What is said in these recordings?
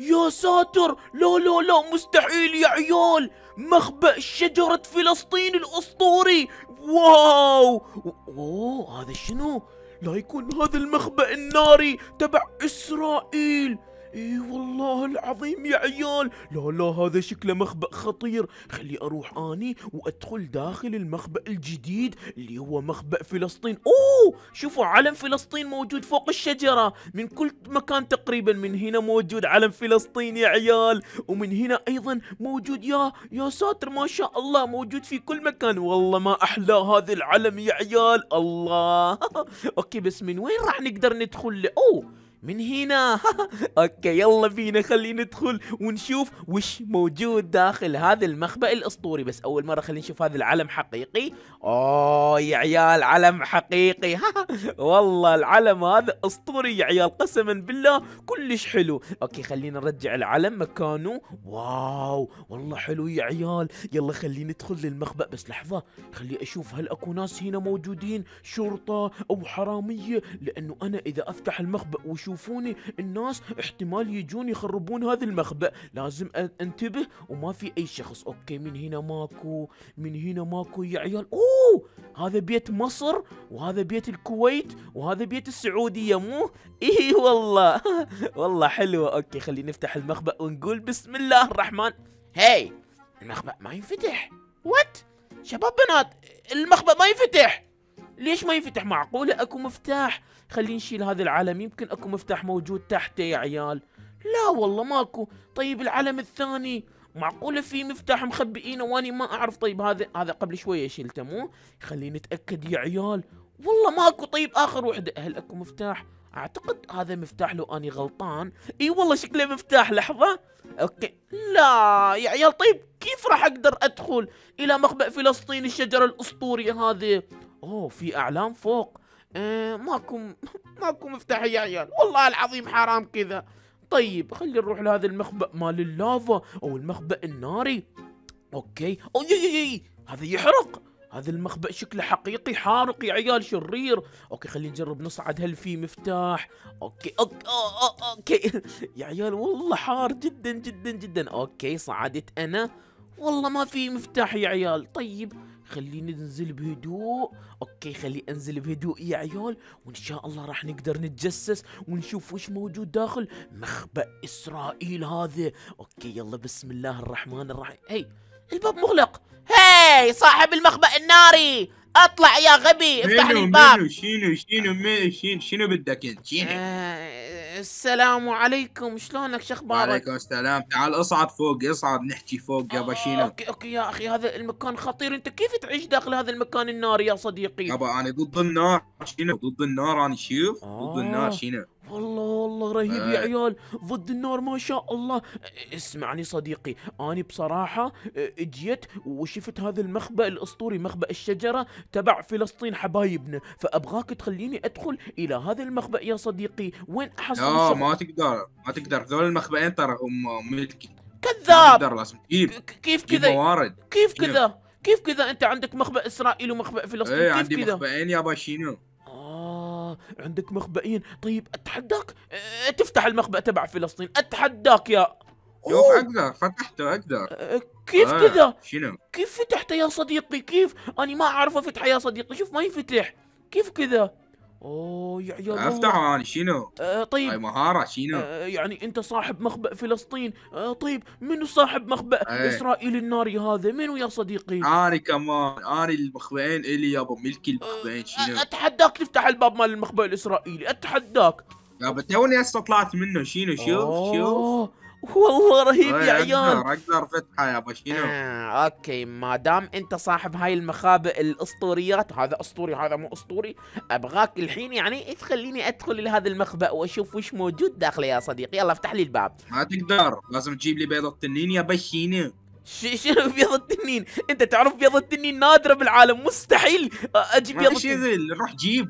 يا ساتر لا لا لا مستحيل يا عيال مخبأ شجرة فلسطين الأسطوري واو أوه هذا شنو لا يكون هذا المخبأ الناري تبع إسرائيل اي والله العظيم يا عيال لا لا هذا شكله مخبأ خطير خلي اروح اني وادخل داخل المخبأ الجديد اللي هو مخبأ فلسطين اوه شوفوا علم فلسطين موجود فوق الشجرة من كل مكان تقريبا من هنا موجود علم فلسطين يا عيال ومن هنا ايضا موجود يا يا ساتر ما شاء الله موجود في كل مكان والله ما احلى هذا العلم يا عيال الله اوكي بس من وين راح نقدر ندخل اوه من هنا اوكي يلا بينا خلينا ندخل ونشوف وش موجود داخل هذا المخبأ الاسطوري بس اول مرة خلينا نشوف هذا العلم حقيقي اوه يا عيال علم حقيقي والله العلم هذا اسطوري يا عيال قسما بالله كلش حلو اوكي خلينا نرجع العلم مكانه واو والله حلو يا عيال يلا خلينا ندخل للمخبأ بس لحظة خلي اشوف هل اكو ناس هنا موجودين شرطة او حرامية لانه انا اذا افتح المخبأ وشوف يشوفوني الناس احتمال يجون يخربون هذا المخبأ لازم انتبه وما في اي شخص اوكي من هنا ماكو من هنا ماكو يا عيال اوه هذا بيت مصر وهذا بيت الكويت وهذا بيت السعودية مو اي والله والله حلوة اوكي خلينا نفتح المخبأ ونقول بسم الله الرحمن هاي المخبأ ما ينفتح وات شباب بنات المخبأ ما ينفتح ليش ما ينفتح معقولة اكو مفتاح خلينا نشيل هذا العلم يمكن اكو مفتاح موجود تحته يا عيال لا والله ماكو طيب العلم الثاني معقوله في مفتاح مخبئينه واني ما اعرف طيب هذا هذا قبل شويه شلته مو خليني اتاكد يا عيال والله ماكو طيب اخر وحده هل اكو مفتاح اعتقد هذا مفتاح لو اني غلطان اي والله شكله مفتاح لحظه اوكي لا يا عيال طيب كيف راح اقدر ادخل الى مخبأ فلسطين الشجره الاسطوريه هذه اوه في اعلام فوق آه ماكو ماكو مفتاح يا عيال والله العظيم حرام كذا طيب خلي نروح لهذا المخبأ مال اللافا او المخبأ الناري اوكي او يي يي هذا يحرق هذا المخبأ شكله حقيقي حارق يا عيال شرير اوكي خلينا نجرب نصعد هل في مفتاح اوكي اوكي اوكي يا عيال والله حار جدا جدا جدا اوكي صعدت انا والله ما في مفتاح يا عيال طيب خليني ننزل بهدوء اوكي خلي انزل بهدوء يا عيال وان شاء الله راح نقدر نتجسس ونشوف وش موجود داخل مخبأ اسرائيل هذا اوكي يلا بسم الله الرحمن الرحيم هي الباب مغلق هاي صاحب المخبأ الناري اطلع يا غبي افتح لي الباب شنو شنو شنو شنو بدك انت شنو آه، السلام عليكم شلونك شخبارك وعليكم السلام تعال اصعد فوق اصعد نحكي فوق يابا آه، شيلك اوكي اوكي يا اخي هذا المكان خطير انت كيف تعيش داخل هذا المكان النار يا صديقي يابا انا ضد النار شنو ضد النار انا شوف ضد النار آه. شنو والله والله رهيب يا آه. عيال ضد النار ما شاء الله اسمعني صديقي أنا بصراحة اجيت آه، وشفت هذا المخبأ الأسطوري مخبأ الشجرة تبع فلسطين حبايبنا فأبغاك تخليني أدخل إلى هذا المخبأ يا صديقي وين أحصل لا ما تقدر ما تقدر ذول المخبأين ترى هم ملكي كذاب كيف كذا موارد كيف كذا كيف كذا انت عندك مخبأ اسرائيل ومخبأ فلسطين ايه كيف عندي مخبأين يابا شنو عندك مخبئين طيب أتحداك أه، تفتح المخبأ تبع فلسطين أتحداك يا شوف اقدر فتحته اقدر أه، كيف آه. كذا؟ شنو؟ كيف فتحته يا صديقي؟ كيف؟ أنا ما أعرف أفتحه يا صديقي، شوف ما ينفتح، كيف كذا؟ اوه يا عيال افتحوا انا شنو؟ آه طيب هاي مهاره شنو؟ آه يعني انت صاحب مخبأ فلسطين، آه طيب منو صاحب مخبأ آه. اسرائيل الناري هذا؟ منو يا صديقي؟ انا كمان انا المخبأين الي يابا ملكي المخبأين أه، شنو؟ آه اتحداك تفتح الباب مال المخبأ الاسرائيلي، اتحداك يابا توني هسه طلعت منه شنو شوف شوف والله رهيب يا عيال اقدر فتحه يا شنو آه، اوكي ما دام انت صاحب هاي المخابئ الاسطوريات هذا اسطوري هذا مو اسطوري ابغاك الحين يعني تخليني ادخل لهذا المخبأ واشوف وش موجود داخله يا صديقي يلا افتح لي الباب ما تقدر لازم تجيب لي بيضه تنين يا بشينو شنو بيض التنين؟ انت تعرف بيض التنين نادره بالعالم مستحيل اجيب بيض التنين روح جيب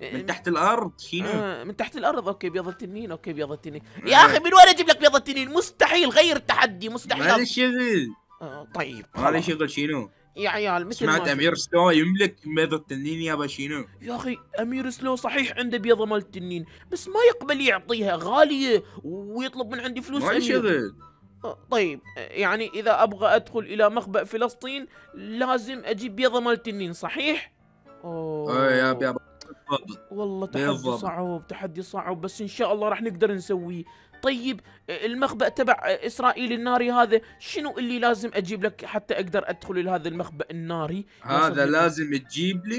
من إيه، تحت الارض شنو؟ آه من تحت الارض اوكي بيض التنين اوكي بيض التنين إيه. يا اخي من وين اجيب لك بيض التنين مستحيل غير التحدي مستحيل هذا الشغل آه طيب هذا شغل شنو يا عيال مثل سمعت ما امير سلو يملك بيض التنين يابا شنو يا اخي امير سلو صحيح عنده بيضه مال التنين بس ما يقبل يعطيها غاليه ويطلب من عندي فلوس ما شغل آه، طيب يعني اذا ابغى ادخل الى مخبأ فلسطين لازم اجيب بيضه مال التنين صحيح؟ آه، اوه يا بيضه بالضبط والله تحدي بالضبط. صعب تحدي صعب بس ان شاء الله راح نقدر نسويه طيب المخبأ تبع اسرائيل الناري هذا شنو اللي لازم اجيب لك حتى اقدر ادخل لهذا المخبأ الناري هذا لازم تجيب لي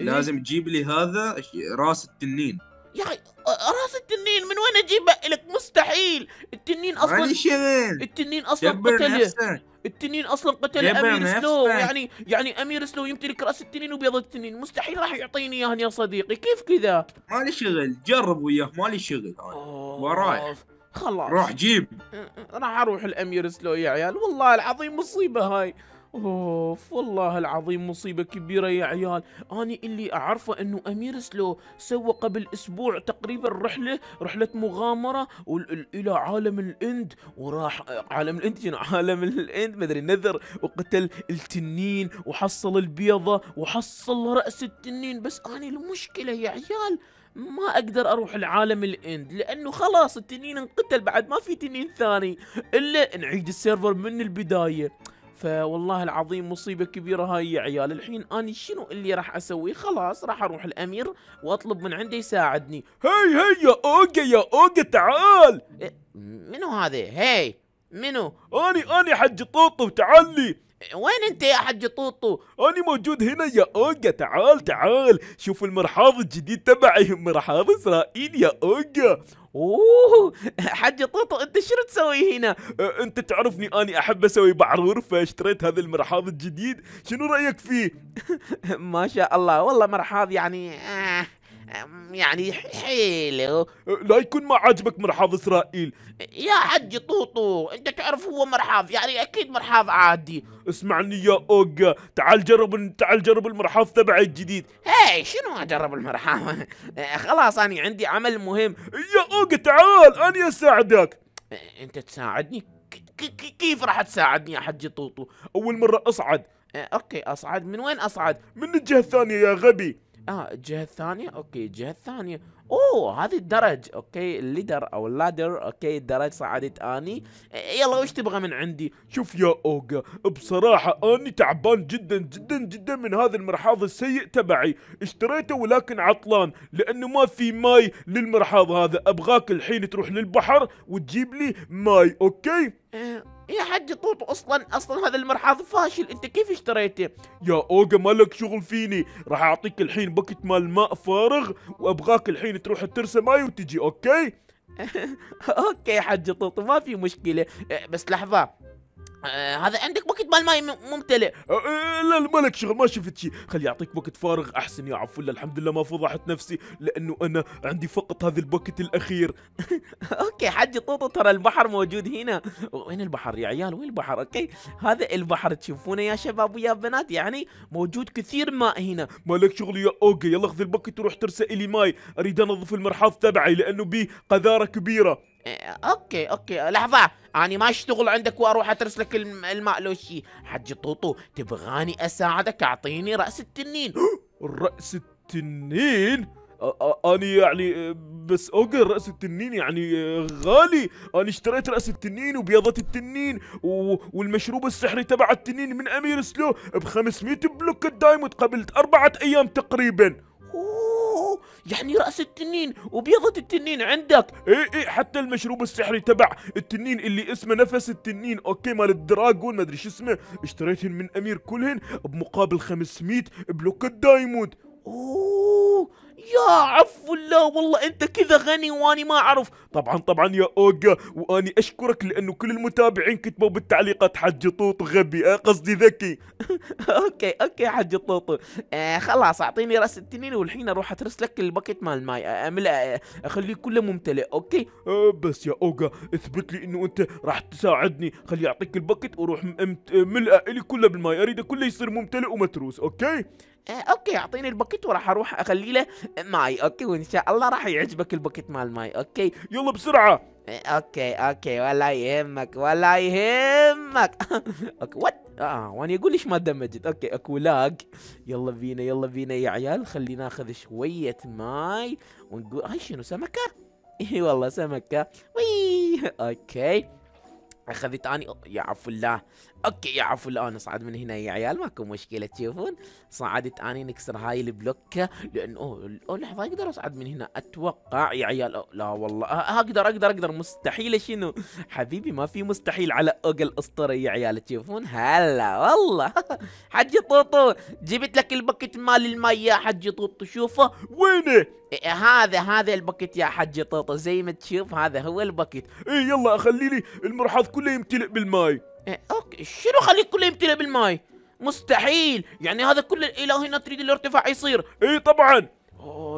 إيه؟ لازم تجيب لي هذا راس التنين يا يعني، اخي راس التنين من وين اجيبه لك مستحيل التنين اصلا التنين اصلا قتله التنين اصلا قتل امير سلو يعني يعني امير سلو يمتلك راس التنين وبيض التنين مستحيل راح يعطيني اياه يا صديقي كيف كذا مالي شغل جرب وياه مالي شغل وراي خلاص روح جيب راح اروح الامير سلو يا عيال والله العظيم مصيبه هاي اوف والله العظيم مصيبة كبيرة يا عيال اني اللي اعرفه انه امير سلو سوى قبل اسبوع تقريبا رحلة رحلة مغامرة الى عالم الإند وراح عالم الإند عالم الإند مدري نذر وقتل التنين وحصل البيضة وحصل رأس التنين بس اني المشكلة يا عيال ما اقدر اروح العالم الاند لانه خلاص التنين انقتل بعد ما في تنين ثاني الا نعيد السيرفر من البدايه فوالله العظيم مصيبة كبيرة هاي يا عيال الحين أنا شنو اللي راح أسوي خلاص راح أروح الأمير وأطلب من عنده يساعدني هاي هاي يا أوجا يا أوجا تعال إيه، منو هذا هاي منو أني أني حج طوطو تعال لي وين انت يا حج طوطو؟ انا موجود هنا يا اوجا تعال تعال شوف المرحاض الجديد تبعي مرحاض اسرائيل يا اوجا اوه حج طوطو انت شنو تسوي هنا؟ أه انت تعرفني اني احب اسوي بعرور فاشتريت هذا المرحاض الجديد شنو رايك فيه؟ ما شاء الله والله مرحاض يعني آه يعني حلو لا يكون ما عاجبك مرحاض اسرائيل يا حجي طوطو انت تعرف هو مرحاض يعني اكيد مرحاض عادي اسمعني يا اوجا تعال جرب تعال جرب المرحاض تبعي الجديد هاي شنو اجرب المرحاض خلاص انا عندي عمل مهم يا اوجا تعال انا اساعدك أه، انت تساعدني كيف راح تساعدني يا حجي طوطو اول مره اصعد أه، اوكي اصعد من وين اصعد من الجهه الثانيه يا غبي اه الجهه الثانيه اوكي الجهه الثانيه اوه هذه الدرج اوكي الليدر او اللادر اوكي الدرج صعدت اني يلا وش تبغى من عندي شوف يا اوغا بصراحه اني تعبان جدا جدا جدا من هذا المرحاض السيء تبعي اشتريته ولكن عطلان لانه ما في ماي للمرحاض هذا ابغاك الحين تروح للبحر وتجيب لي ماي اوكي أه، يا إيه حجي طوط اصلا اصلا هذا المرحاض فاشل انت كيف اشتريته يا اوجا مالك شغل فيني راح اعطيك الحين بكت مال ماء فارغ وابغاك الحين تروح ترسم ماي وتجي اوكي اوكي حجي طوط ما في مشكله بس لحظه آه هذا عندك مال ماي ممتلئ آه, آه، لا مالك شغل ما شفت شيء خلي يعطيك وقت فارغ احسن يا عفو الحمد لله ما فضحت نفسي لانه انا عندي فقط هذا البكت الاخير اوكي حجي طوطو ترى البحر موجود هنا وين البحر يا عيال وين البحر اوكي هذا البحر تشوفونه يا شباب ويا بنات يعني موجود كثير ماء هنا مالك شغل يا اوكي يلا خذ البكت وروح ترسل لي ماي اريد انظف المرحاض تبعي لانه بيه قذاره كبيره إيه، اوكي اوكي لحظة اني ما اشتغل عندك واروح اترس لك الماء لو شي حجي طوطو تبغاني اساعدك اعطيني رأس التنين رأس التنين اني يعني بس أوكي راس التنين يعني آه، غالي انا اشتريت راس التنين وبيضة التنين والمشروب السحري تبع التنين من امير سلو ب 500 بلوك دايموند قبلت اربعة ايام تقريبا اوه يعني راس التنين وبيضه التنين عندك اي اي حتى المشروب السحري تبع التنين اللي اسمه نفس التنين اوكي مال الدراجون ما ادري شو اسمه اشتريتهن من امير كلهن بمقابل 500 بلوك دايموند يا عفو الله والله انت كذا غني واني ما اعرف طبعا طبعا يا اوجا واني اشكرك لانه كل المتابعين كتبوا بالتعليقات حج طوط غبي آه، قصدي ذكي اوكي اوكي حج طوط آه خلاص اعطيني راس التنين والحين اروح اترس لك الباكيت مال الماي آه، املأ اخليه آه، كله ممتلئ اوكي آه بس يا اوجا اثبت لي انه انت راح تساعدني خلي اعطيك الباكيت وروح ملأ لي كله بالماي اريده كله يصير ممتلئ ومتروس اوكي إيه، اوكي اعطيني الباكيت وراح اروح اخلي له ماي اوكي وان شاء الله راح يعجبك الباكيت مال ماي اوكي يلا بسرعه إيه، اوكي اوكي ولا يهمك ولا يهمك اوكي وات اه وانا اقول ليش ما دمجت اوكي اكو لاج يلا بينا يلا بينا يا عيال خلينا ناخذ شويه ماي ونقول هاي شنو سمكه اي والله سمكه وي اوكي اخذت اني يا عفو الله اوكي يا عفو الله انا صعد من هنا يا عيال ماكو مشكله تشوفون صعدت اني نكسر هاي البلوكه لانه اوه لحظه اقدر اصعد من هنا اتوقع يا عيال أوه. لا والله اقدر اقدر اقدر مستحيل شنو حبيبي ما في مستحيل على اوج الاسطوره يا عيال تشوفون هلا والله حجي طوطو جبت لك البكت مال الماي يا حجي طوطو شوفه وينه إيه، إيه، هذا هذا البكت يا حجي طوطو زي ما تشوف هذا هو البكت اي يلا اخلي لي المرحاض كله يمتلئ بالماء إيه، اوكي شنو خليك كله يمتلئ بالماء مستحيل يعني هذا كل الاله هنا تريد الارتفاع يصير اي طبعا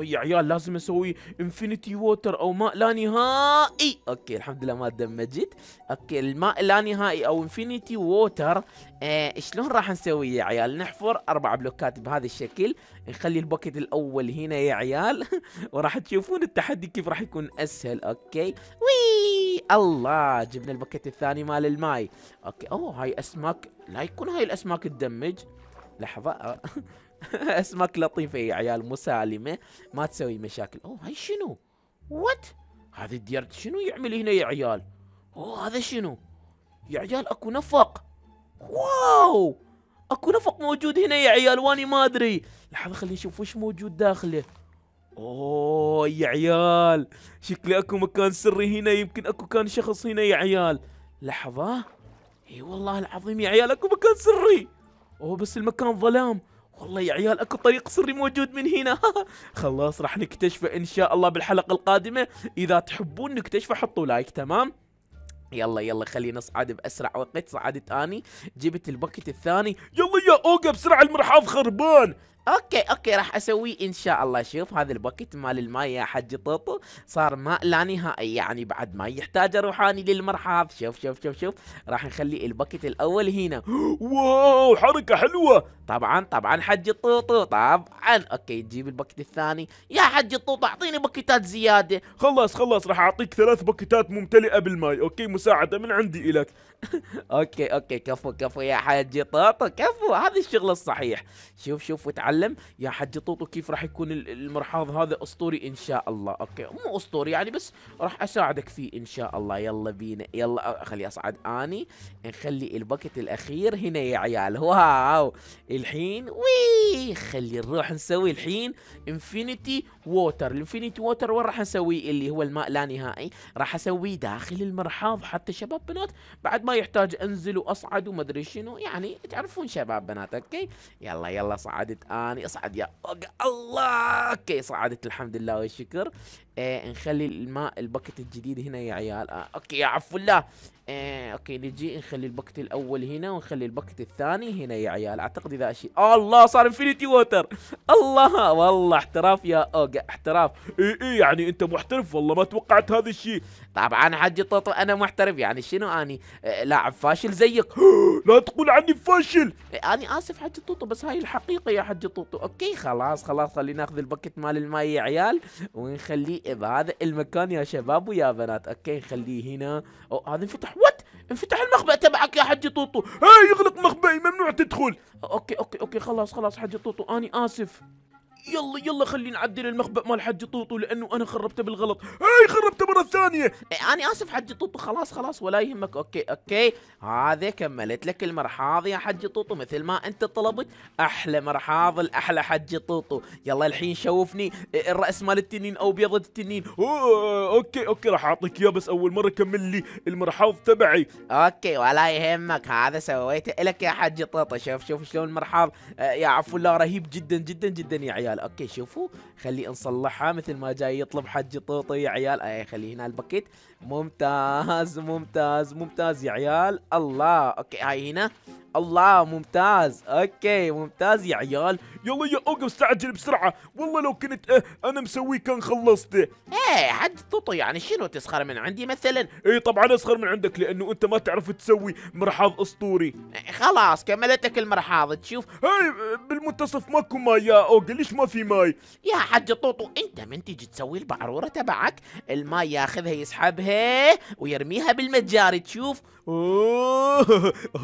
يا عيال لازم اسوي انفينيتي ووتر او ماء لا نهائي اوكي الحمد لله ما دمجت اوكي الماء لا نهائي او انفينيتي ووتر آه شلون راح نسويه يا عيال نحفر اربع بلوكات بهذا الشكل نخلي البوكيت الاول هنا يا عيال وراح تشوفون التحدي كيف راح يكون اسهل اوكي وي الله جبنا البوكيت الثاني مال الماي اوكي اوه هاي اسماك لا يكون هاي الاسماك تدمج لحظه اسماك لطيفه إيه يا عيال مسالمه ما تسوي مشاكل اوه هاي شنو وات هذا الدير شنو يعمل هنا يا عيال اوه هذا شنو يا عيال اكو نفق واو اكو نفق موجود هنا يا عيال واني ما ادري لحظه خليني اشوف وش موجود داخله اوه يا عيال شكلي اكو مكان سري هنا يمكن اكو كان شخص هنا يا عيال لحظه اي والله العظيم يا عيال اكو مكان سري اوه بس المكان ظلام والله يا عيال اكو طريق سري موجود من هنا خلاص راح نكتشفه ان شاء الله بالحلقه القادمه اذا تحبون نكتشفه حطوا لايك تمام يلا يلا خلينا نصعد باسرع وقت صعدت اني جبت البكت الثاني يلا يا اوجا بسرعه المرحاض خربان اوكي اوكي راح اسويه ان شاء الله شوف هذا الباكيت مال الماي يا حجي طوطو صار ماء لا نهائي يعني بعد ما يحتاج روحاني للمرحاض شوف شوف شوف شوف راح نخلي الباكيت الاول هنا واو حركه حلوه طبعا طبعا حجي طوطو طبعا اوكي تجيب الباكيت الثاني يا حجي طوطو اعطيني باكيتات زياده خلاص خلاص راح اعطيك ثلاث باكيتات ممتلئه بالماء اوكي مساعده من عندي الك اوكي اوكي كفو كفو يا حجي طوطو كفو هذا الشغل الصحيح شوف شوف وتعلم نتكلم يا حجي طوطو كيف راح يكون المرحاض هذا اسطوري ان شاء الله اوكي مو اسطوري يعني بس راح اساعدك فيه ان شاء الله يلا بينا يلا خلي اصعد اني نخلي البكت الاخير هنا يا عيال واو الحين وي خلي نروح نسوي الحين انفينيتي ووتر الانفينيتي ووتر وين راح نسويه اللي هو الماء لا نهائي راح اسويه داخل المرحاض حتى شباب بنات بعد ما يحتاج انزل واصعد وما ادري شنو يعني تعرفون شباب بنات اوكي يلا يلا صعدت ثاني اصعد يا الله اوكي صعدت الحمد لله والشكر آه نخلي الماء البكت الجديد هنا يا عيال آه اوكي يا عفو الله آه اوكي نجي نخلي البكت الاول هنا ونخلي البكت الثاني هنا يا عيال اعتقد اذا اشيل آه الله صار انفينيتي ووتر الله والله احتراف يا اوجا احتراف اي اي يعني انت محترف والله ما توقعت هذا الشيء طبعا حجي طوطو انا محترف يعني شنو اني آه لاعب فاشل زيك لا تقول عني فاشل إيه، انا اسف حجي طوطو بس هاي الحقيقه يا حجي طوطو اوكي خلاص خلاص خلينا ناخذ البكت مال الماي يا عيال ونخليه اوكي هذا المكان يا شباب ويا بنات اوكي خليه هنا او هذا انفتح وات انفتح المخبأ تبعك يا حجي طوطو هاي يغلق مخبئي ممنوع تدخل اوكي اوكي اوكي خلاص خلاص حجي طوطو اني اسف يلا يلا خلينا نعدل المخبأ مال حج طوطو لانه انا خربته بالغلط هاي خربته مره ثانيه إيه، انا اسف حج طوطو خلاص خلاص ولا يهمك اوكي اوكي هذا كملت لك المرحاض يا حج طوطو مثل ما انت طلبت احلى مرحاض الاحلى حج طوطو يلا الحين شوفني إيه، الراس مال التنين او بيضه التنين اوكي اوكي راح اعطيك اياه بس اول مره كمل لي المرحاض تبعي اوكي ولا يهمك هذا سويته لك يا حج طوطو شوف شوف شلون المرحاض آه، يا عفو الله رهيب جدا جدا جدا يا عيال عيال اوكي شوفوا خلي نصلحها مثل ما جاي يطلب حجي طوطي يا عيال اي خلي هنا الباكيت ممتاز ممتاز ممتاز يا عيال الله اوكي هاي هنا الله ممتاز اوكي ممتاز يا عيال يلا يا اوقف استعجل بسرعه والله لو كنت اه انا مسويه كان خلصته ايه حد طوطي يعني شنو تسخر من عندي مثلا ايه طبعا اسخر من عندك لانه انت ما تعرف تسوي مرحاض اسطوري إيه، خلاص كملتك المرحاض تشوف هاي بالمنتصف ماكو ماي يا اوقف ليش ما في ماي يا حج طوطو انت من تيجي تسوي البعروره تبعك الماي ياخذها يسحبها ويرميها بالمتجاري تشوف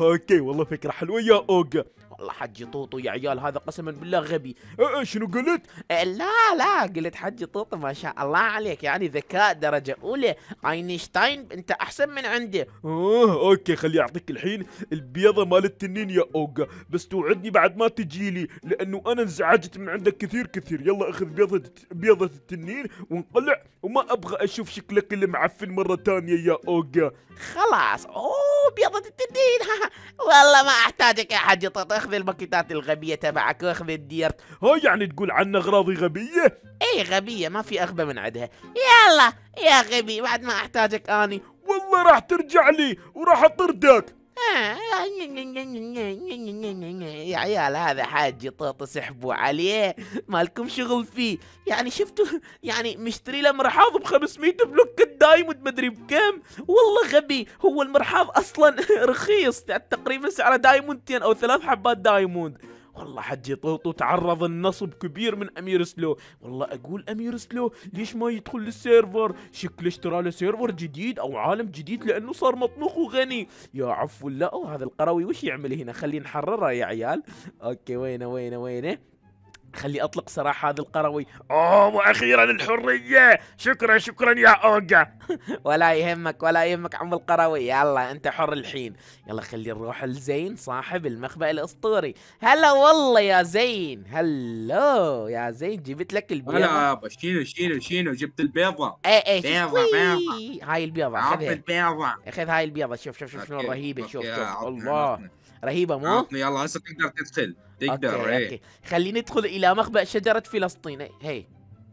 اوكي والله فكره حلوه يا اوجا والله حجي طوطو يا عيال هذا قسما بالله غبي أه شنو قلت أه لا لا قلت حجي طوطو ما شاء الله عليك يعني ذكاء درجة أولى أينشتاين أنت أحسن من عنده أوه أوكي خلي أعطيك الحين البيضة مال التنين يا أوغا بس توعدني بعد ما تجي لي لأنه أنا انزعجت من عندك كثير كثير يلا أخذ بيضة بيضة التنين ونقلع وما أبغى أشوف شكلك اللي معفن مرة ثانية يا أوغا خلاص أوه بيضة التنين والله ما أحتاجك يا حجي طوطو واخذ الباكيتات الغبية تبعك واخذ الديرت ها يعني تقول عنا أغراضي غبية؟ اي غبية ما في أغبى من عندها يلا يا غبي بعد ما أحتاجك آني والله راح ترجع لي وراح أطردك يا عيال هذا حاج طوط سحبوا عليه مالكم شغل فيه يعني شفتوا يعني مشتري له مرحاض ب 500 بلوك دايموند مدري بكم والله غبي هو المرحاض اصلا رخيص تقريبا سعره دايموندتين او ثلاث حبات دايموند والله حجي طوطو تعرض لنصب كبير من امير سلو والله اقول امير سلو ليش ما يدخل للسيرفر شكله اشترى له سيرفر جديد او عالم جديد لانه صار مطبوخ وغني يا عفو لا هذا القروي وش يعمل هنا خليه نحرره يا عيال اوكي وينه وينه وينه خلي اطلق سراح هذا القروي اوه واخيرا الحريه شكرا شكرا يا اوجا ولا يهمك ولا يهمك عم القروي يلا انت حر الحين يلا خلي نروح لزين صاحب المخبأ الاسطوري هلا والله يا زين هلو يا زين جبت لك البيضه انا يابا شيلو شيلو شيلو جبت البيضه اي اي بيضه بيضه هاي البيضه خذ البيضه خذ هاي البيضه شوف شوف شوف شلون رهيبه شوف شوف الله رهيبه مو؟ يلا هسه تقدر تدخل تقدر أوكي. ايه أوكي. خلينا ندخل الى مخبأ شجرة فلسطين إيه، هي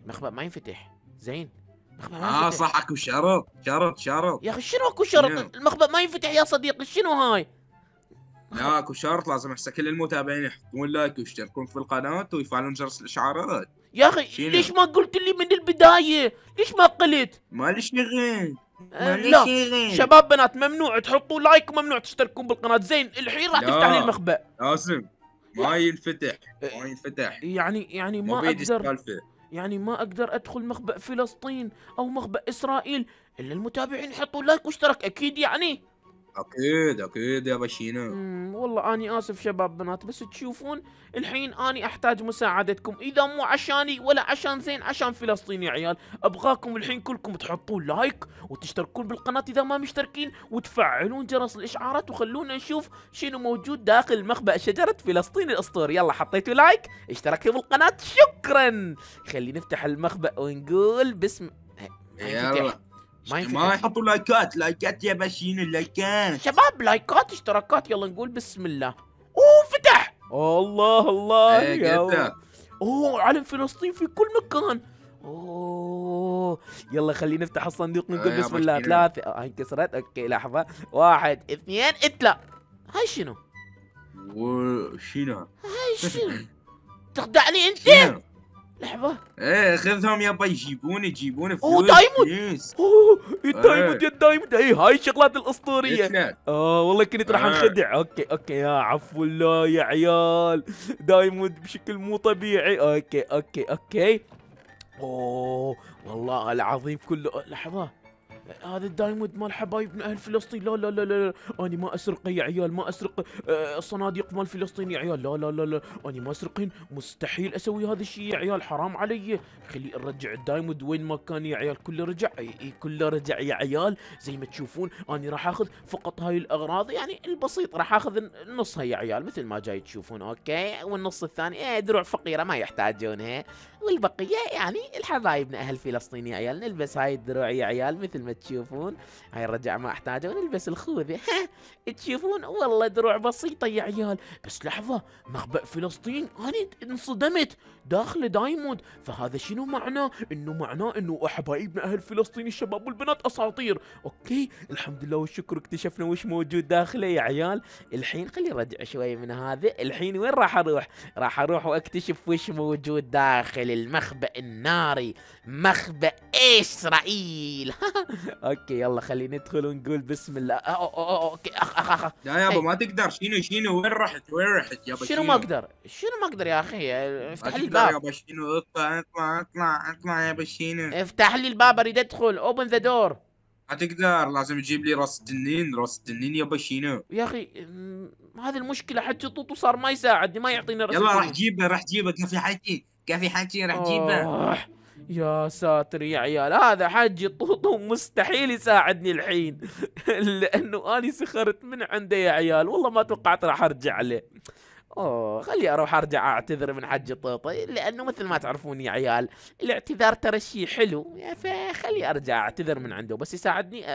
المخبأ ما ينفتح زين المخبأ ما آه، ينفتح. اه صح اكو شرط شرط شرط يا اخي شنو اكو شرط المخبأ ما ينفتح يا صديقي شنو هاي لا اكو شرط لازم احسن كل المتابعين يحطون لايك ويشتركون في القناة ويفعلون جرس الاشعارات يا اخي ليش ما قلت لي من البداية؟ ليش ما قلت؟ مالي شغل آه لا شغل. شباب بنات ممنوع تحطوا لايك وممنوع تشتركون بالقناة زين الحين راح تفتح لي المخبأ لازم ما ينفتح إيه، ما ينفتح يعني يعني ما, اقدر يعني ما اقدر ادخل مخبأ فلسطين او مخبأ اسرائيل الا المتابعين يحطوا لايك واشترك اكيد يعني اكيد اكيد يا بشينا والله اني اسف شباب بنات بس تشوفون الحين اني احتاج مساعدتكم اذا مو عشاني ولا عشان زين عشان فلسطين يا عيال ابغاكم الحين كلكم تحطون لايك وتشتركون بالقناه اذا ما مشتركين وتفعلون جرس الاشعارات وخلونا نشوف شنو موجود داخل مخبأ شجره فلسطين الاسطوري يلا حطيتوا لايك اشتركتوا بالقناه شكرا خلي نفتح المخبأ ونقول باسم يلا ما ينفع ما يحطوا لايكات لايكات يا باشين اللايكات شباب لايكات اشتراكات يلا نقول بسم الله اوه فتح الله الله يا إيه، اوه علم فلسطين في كل مكان اوه يلا خلينا نفتح الصندوق نقول إيه، بسم الله ثلاثة آه، هاي انكسرت اوكي لحظة واحد اثنين اتلا هاي شنو؟ وشنو؟ هاي شنو؟ تخدعني انت؟ شنو؟ لحظة ايه خذهم يابا يجيبون يجيبون فلوس اوه إيه، دايموند اوه الدايموند يا الدايموند اي هاي الشغلات الاسطورية نعم؟ اه والله كنت راح آه. انخدع اوكي اوكي يا عفو الله يا عيال دايموند بشكل مو طبيعي اوكي اوكي اوكي اوه والله العظيم كله لحظة هذا الدايمود مال حبايبنا اهل فلسطين لا لا لا لا اني ما اسرق يا عيال ما اسرق الصناديق آه، مال فلسطين يا عيال لا لا لا لا اني ما اسرقين مستحيل اسوي هذا الشيء يا عيال حرام علي خلي نرجع الدايمود وين ما كان يا عيال كله رجع كله رجع يا عيال زي ما تشوفون اني راح اخذ فقط هاي الاغراض يعني البسيط راح اخذ نصها يا عيال مثل ما جاي تشوفون اوكي والنص الثاني ايه دروع فقيره ما يحتاجونها إيه. والبقيه يعني الحبايبنا اهل فلسطين يا عيال نلبس هاي الدروع يا عيال مثل ما تشوفون هاي الرجع ما احتاجه ونلبس الخوذة ها تشوفون والله دروع بسيطة يا عيال بس لحظة مخبأ فلسطين أنا انصدمت داخله دايموند فهذا شنو معناه انه معناه انه احبايبنا اهل فلسطين الشباب والبنات اساطير اوكي الحمد لله والشكر اكتشفنا وش موجود داخله يا عيال الحين خلي ارجع شوي من هذا الحين وين راح اروح راح اروح واكتشف وش موجود داخل المخبأ الناري مخبأ اسرائيل اوكي يلا خلينا ندخل ونقول بسم الله أو أو أو اوكي اخ اخ اخ لا يابا إيه. ما تقدر شنو شنو وين رحت وين رحت يابا شنو ما اقدر شنو ما اقدر يا اخي افتح لي الباب يابا شنو اطلع اطلع اطلع اطلع يابا شنو افتح لي الباب اريد ادخل اوبن ذا دور ما تقدر لازم تجيب لي راس تنين راس تنين يابا شنو يا اخي هذه المشكله حتى طوطو صار ما يساعدني ما يعطيني راس يلا راح جيبه راح جيبه كفي حكي كفي حكي راح جيبه يا ساتر يا عيال هذا حجي طوطو مستحيل يساعدني الحين لانه اني سخرت من عنده يا عيال والله ما توقعت راح ارجع له اوه خلي اروح ارجع اعتذر من حج طوطي لانه مثل ما تعرفون يا عيال الاعتذار ترى شيء حلو فخلي ارجع اعتذر من عنده بس يساعدني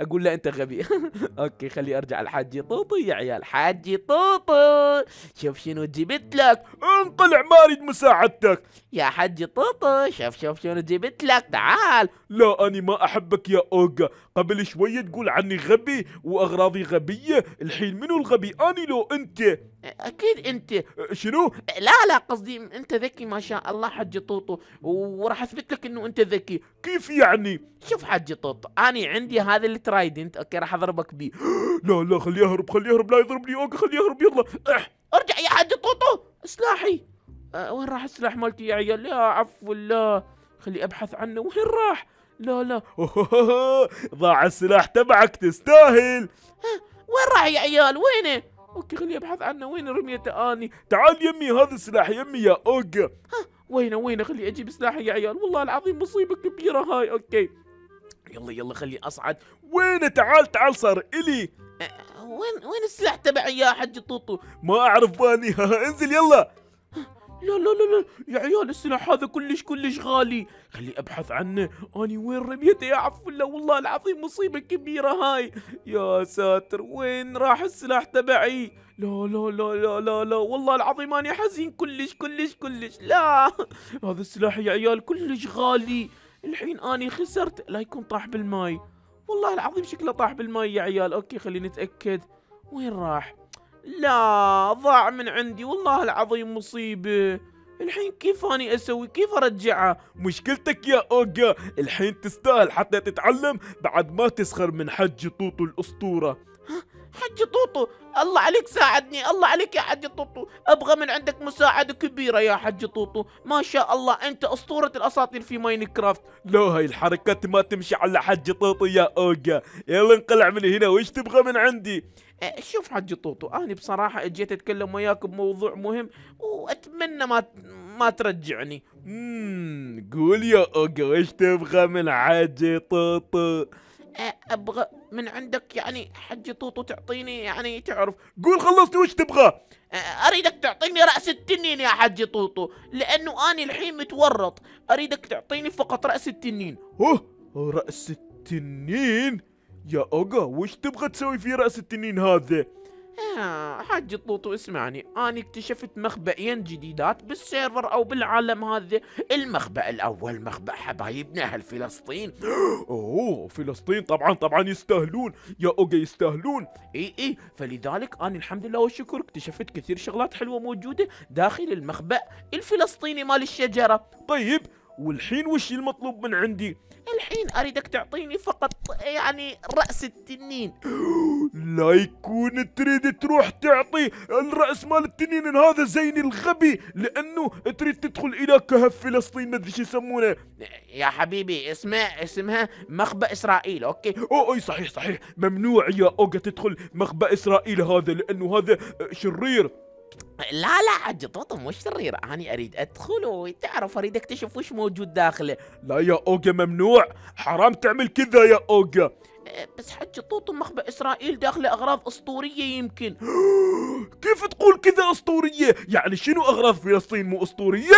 اقول له انت غبي اوكي خلي ارجع لحجي طوطي يا عيال حجي طوطي شوف شنو جبت لك انقلع اريد مساعدتك يا حجي طوطي شوف شوف شنو جبت لك تعال لا اني ما احبك يا اوجا قبل شوية تقول عني غبي وأغراضي غبية الحين منو الغبي أني لو أنت أكيد أنت شنو؟ لا لا قصدي أنت ذكي ما شاء الله حج طوطو وراح أثبت لك أنه أنت ذكي كيف يعني؟ شوف حج طوطو أنا عندي هذا الترايدنت أوكي راح أضربك بيه لا لا خليه يهرب خليه يهرب لا يضربني أوكي خليه يهرب يلا ارجع يا حج طوطو سلاحي أه وين راح السلاح مالتي يا عيال؟ يا عفوا لا خلي أبحث عنه وين راح؟ لا لا ضاع السلاح تبعك تستاهل وين راح يا عيال وينه اوكي خليه يبحث عنه وين رميته اني تعال يمي هذا السلاح يمي يا اوجا وينه وينه خلي اجيب سلاحي يا عيال والله العظيم مصيبه كبيره هاي اوكي يلا يلا خلي اصعد وينه تعال تعال صار الي أه وين وين السلاح تبعي يا حج طوطو ما اعرف باني انزل يلا لا لا لا لا يا عيال السلاح هذا كلش كلش غالي خلي ابحث عنه اني وين رميته يا عفو الله والله العظيم مصيبه كبيره هاي يا ساتر وين راح السلاح تبعي لا لا لا لا لا لا والله العظيم اني حزين كلش كلش كلش لا هذا السلاح يا عيال كلش غالي الحين اني خسرت لا يكون طاح بالماي والله العظيم شكله طاح بالماي يا عيال اوكي خليني نتاكد وين راح لا ضاع من عندي والله العظيم مصيبة الحين كيف اني اسوي كيف ارجعه مشكلتك يا اوجا الحين تستاهل حتى تتعلم بعد ما تسخر من حج طوط الاسطوره حج طوطو الله عليك ساعدني الله عليك يا حج طوطو ابغى من عندك مساعدة كبيرة يا حج طوطو ما شاء الله انت اسطورة الاساطير في ماينكرافت لا هاي الحركات ما تمشي على حج طوطو يا اوجا يلا انقلع من هنا وايش تبغى من عندي أه، شوف حج طوطو انا بصراحة جيت اتكلم وياك بموضوع مهم واتمنى ما ما ترجعني اممم قول يا اوجا وايش تبغى من حج طوطو ابغى من عندك يعني حجي طوطو تعطيني يعني تعرف قول خلصت وش تبغى اريدك تعطيني راس التنين يا حجي طوطو لانه انا الحين متورط اريدك تعطيني فقط راس التنين اوه راس التنين يا اوغا وش تبغى تسوي في راس التنين هذا آه حاج طوطو اسمعني أنا اكتشفت مخبئين جديدات بالسيرفر أو بالعالم هذا المخبأ الأول مخبأ حبايبنا أهل فلسطين أوه فلسطين طبعا طبعا يستاهلون يا أوجا يستاهلون إي إي فلذلك أنا الحمد لله والشكر اكتشفت كثير شغلات حلوة موجودة داخل المخبأ الفلسطيني مال الشجرة طيب والحين وش المطلوب من عندي الحين أريدك تعطيني فقط يعني رأس التنين لا يكون تريد تروح تعطي الرأس مال التنين هذا زين الغبي لأنه تريد تدخل إلى كهف فلسطين مدري شو يسمونه يا حبيبي اسمه اسمها مخبأ إسرائيل أوكي أو أي صحيح صحيح ممنوع يا أوجا تدخل مخبأ إسرائيل هذا لأنه هذا آه، شرير لا لا حجة طوطم مش شرير أنا أريد أدخل وتعرف أريد أكتشف وش موجود داخله لا يا أوجا ممنوع حرام تعمل كذا يا أوجا بس حجي طوط مخبأ إسرائيل داخله أغراض أسطورية يمكن كيف تقول كذا أسطورية؟ يعني شنو أغراض فلسطين مو أسطورية؟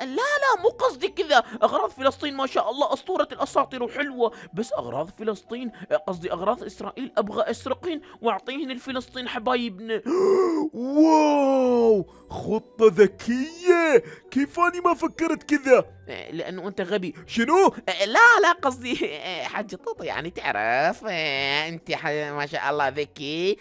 لا لا مو قصدي كذا أغراض فلسطين ما شاء الله أسطورة الأساطير وحلوة بس أغراض فلسطين قصدي أغراض إسرائيل أبغى أسرقهن وأعطيهن لفلسطين حبايبنا واو خطة ذكية كيف أنا ما فكرت كذا؟ لأنه أنت غبي شنو؟ لا لا قصدي حجي طوطي يعني تعرف شرف انت ما شاء الله ذكي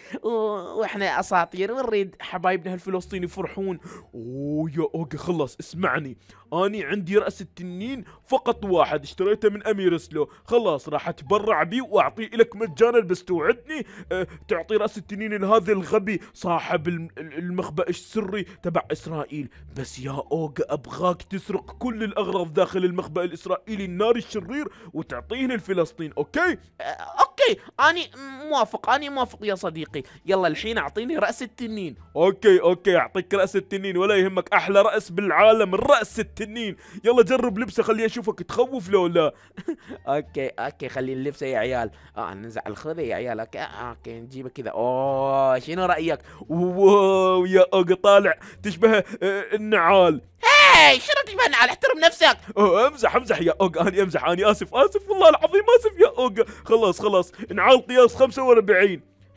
واحنا اساطير ونريد حبايبنا الفلسطيني يفرحون اوه يا اوكي خلص اسمعني اني عندي راس التنين فقط واحد اشتريته من امير سلو خلاص راح اتبرع بيه واعطيه لك مجانا بس توعدني اه تعطي راس التنين لهذا الغبي صاحب المخبأ السري تبع اسرائيل بس يا اوغا ابغاك تسرق كل الاغراض داخل المخبأ الاسرائيلي النار الشرير وتعطيه للفلسطين اوكي أه، اوكي اني موافق اني موافق يا صديقي يلا الحين اعطيني راس التنين اوكي اوكي اعطيك راس التنين ولا يهمك احلى راس بالعالم راس التنين يلا جرب لبسه خليني اشوفك تخوف لو لا اوكي اوكي خلي اللبسه يا عيال اه نزع خذه يا عيال اوكي اوكي نجيبه كذا اوه شنو رايك واو يا اوق طالع تشبه آه، النعال هاي شو رايك على احترم نفسك أه، امزح امزح يا اوغ اني امزح اني اسف اسف والله العظيم اسف يا اوغ خلاص خلاص نعال قياس 45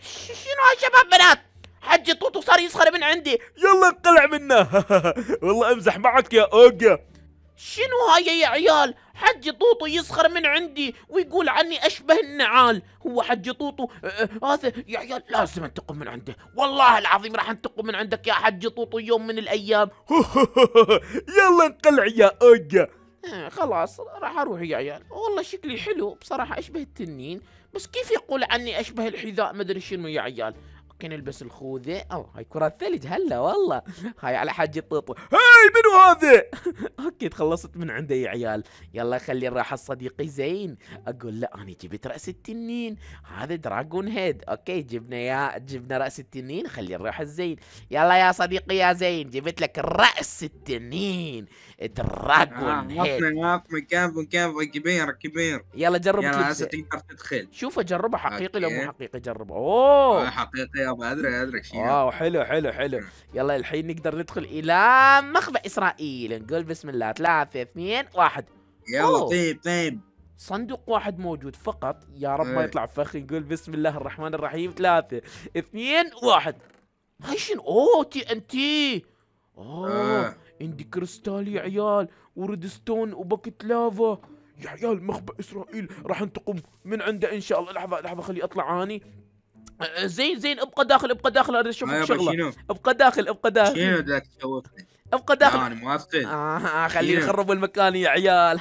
شنو يا شباب بنات حج طوطو صار يسخر من عندي يلا انقلع منه والله امزح معك يا اوغ شنو هاي يا عيال حج طوطو يسخر من عندي ويقول عني اشبه النعال هو حج طوطو هذا آه، آه، آه، يا عيال لازم انتقم من عنده والله العظيم راح انتقم من عندك يا حج طوطو يوم من الايام يلا انقلع يا اوجا خلاص راح اروح يا عيال والله شكلي حلو بصراحه اشبه التنين بس كيف يقول عني اشبه الحذاء مدري شنو يا عيال اوكي نلبس الخوذه او هاي كرة ثلج هلا والله هاي على حج الطوطو هاي منو هذا اوكي تخلصت من عنده يا عيال يلا خلي راح صديقي زين اقول لا انا جبت راس التنين هذا دراجون هيد اوكي جبنا يا جبنا راس التنين خلي نروح الزين يلا يا صديقي يا زين جبت لك راس التنين دراجون آه هيد عطني كيف كفو كبير كبير يلا جرب يلا تقدر تدخل شوف اجربه حقيقي لو مو حقيقي جربه اوه آه، حقيقي يابا ادري ادري شيء واو حلو حلو حلو يلا الحين نقدر ندخل الى مخبأ اسرائيل نقول بسم الله ثلاثة اثنين واحد يلا طيب طيب صندوق واحد موجود فقط يا رب ما إيه. يطلع فخ نقول بسم الله الرحمن الرحيم ثلاثة اثنين واحد هاي شنو اوه تي ان تي اوه آه. عندي كريستال يا عيال ستون وبكت لافا يا عيال مخبأ اسرائيل راح انتقم من عنده ان شاء الله لحظه لحظه خلي اطلع اني زين زين ابقى داخل ابقى داخل اريد اشوف آه، شغله ابقى داخل ابقى داخل شنو ذاك تشوفني ابقى داخل انا موافقين آه،, آه خليني اخرب المكان يا عيال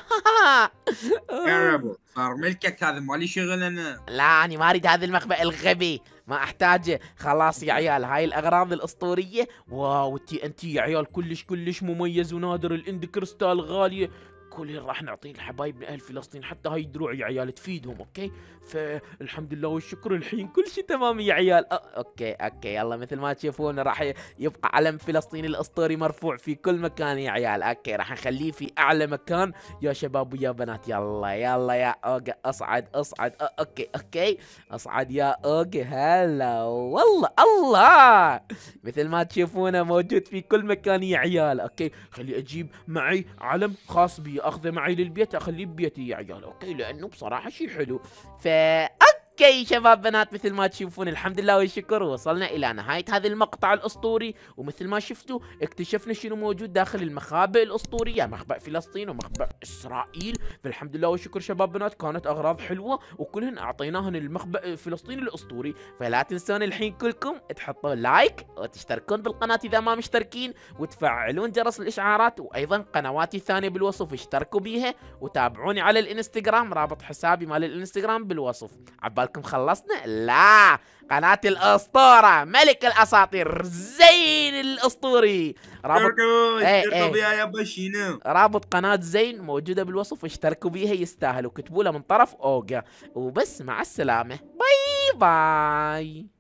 صار ملكك هذا مالي شغل انا لا انا ما اريد هذا المخبأ الغبي ما احتاجه خلاص يا عيال هاي الاغراض الاسطوريه واو ان انت يا عيال كلش كلش مميز ونادر الاند كريستال غاليه كلهن راح نعطيه لحبايبنا اهل فلسطين حتى هاي دروع يا عيال تفيدهم اوكي فالحمد لله والشكر الحين كل شيء تمام يا عيال اوكي اوكي يلا مثل ما تشوفون راح يبقى علم فلسطين الاسطوري مرفوع في كل مكان يا عيال اوكي راح نخليه في اعلى مكان يا شباب ويا بنات يلا يلا يا اوجا اصعد اصعد اوكي اوكي اصعد يا اوجا هلا والله الله مثل ما تشوفونه موجود في كل مكان يا عيال اوكي خلي اجيب معي علم خاص بي اخذه معي للبيت اخليه ببيتي يا عيال اوكي لانه بصراحه شيء حلو فا اوكي شباب بنات مثل ما تشوفون الحمد لله والشكر وصلنا الى نهاية هذا المقطع الاسطوري ومثل ما شفتوا اكتشفنا شنو موجود داخل المخابئ الاسطورية مخبأ فلسطين ومخبأ اسرائيل فالحمد لله والشكر شباب بنات كانت اغراض حلوة وكلهن اعطيناهن المخبأ فلسطين الاسطوري فلا تنسون الحين كلكم تحطوا لايك وتشتركون بالقناة اذا ما مشتركين وتفعلون جرس الاشعارات وايضا قنواتي الثانية بالوصف اشتركوا بيها وتابعوني على الانستغرام رابط حسابي مال الانستغرام بالوصف عبال بالكم خلصنا لا قناة الأسطورة ملك الأساطير زين الأسطوري رابط اي اي يا إيه، إيه. بشينا رابط قناة زين موجودة بالوصف اشتركوا بيها يستاهلوا كتبوا له من طرف أوجا وبس مع السلامة باي باي